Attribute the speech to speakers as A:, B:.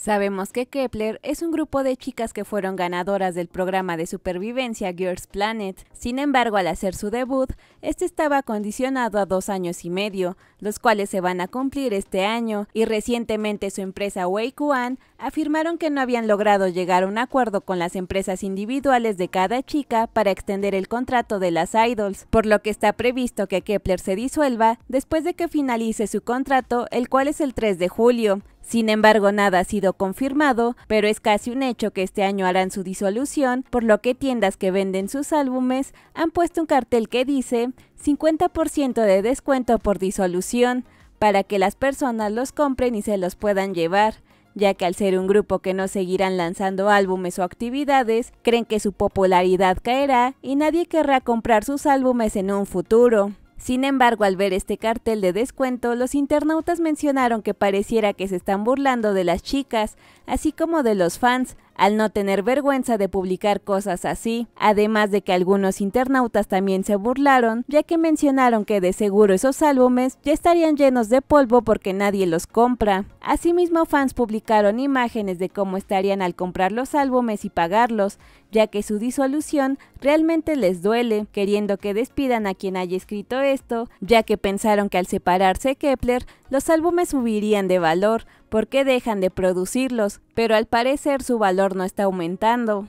A: Sabemos que Kepler es un grupo de chicas que fueron ganadoras del programa de supervivencia Girls Planet. Sin embargo, al hacer su debut, este estaba condicionado a dos años y medio, los cuales se van a cumplir este año, y recientemente su empresa One afirmaron que no habían logrado llegar a un acuerdo con las empresas individuales de cada chica para extender el contrato de las idols, por lo que está previsto que Kepler se disuelva después de que finalice su contrato, el cual es el 3 de julio. Sin embargo, nada ha sido confirmado, pero es casi un hecho que este año harán su disolución, por lo que tiendas que venden sus álbumes han puesto un cartel que dice 50% de descuento por disolución, para que las personas los compren y se los puedan llevar ya que al ser un grupo que no seguirán lanzando álbumes o actividades, creen que su popularidad caerá y nadie querrá comprar sus álbumes en un futuro. Sin embargo, al ver este cartel de descuento, los internautas mencionaron que pareciera que se están burlando de las chicas, así como de los fans, al no tener vergüenza de publicar cosas así, además de que algunos internautas también se burlaron, ya que mencionaron que de seguro esos álbumes ya estarían llenos de polvo porque nadie los compra. Asimismo, fans publicaron imágenes de cómo estarían al comprar los álbumes y pagarlos, ya que su disolución realmente les duele, queriendo que despidan a quien haya escrito esto, ya que pensaron que al separarse Kepler los álbumes subirían de valor porque dejan de producirlos, pero al parecer su valor no está aumentando.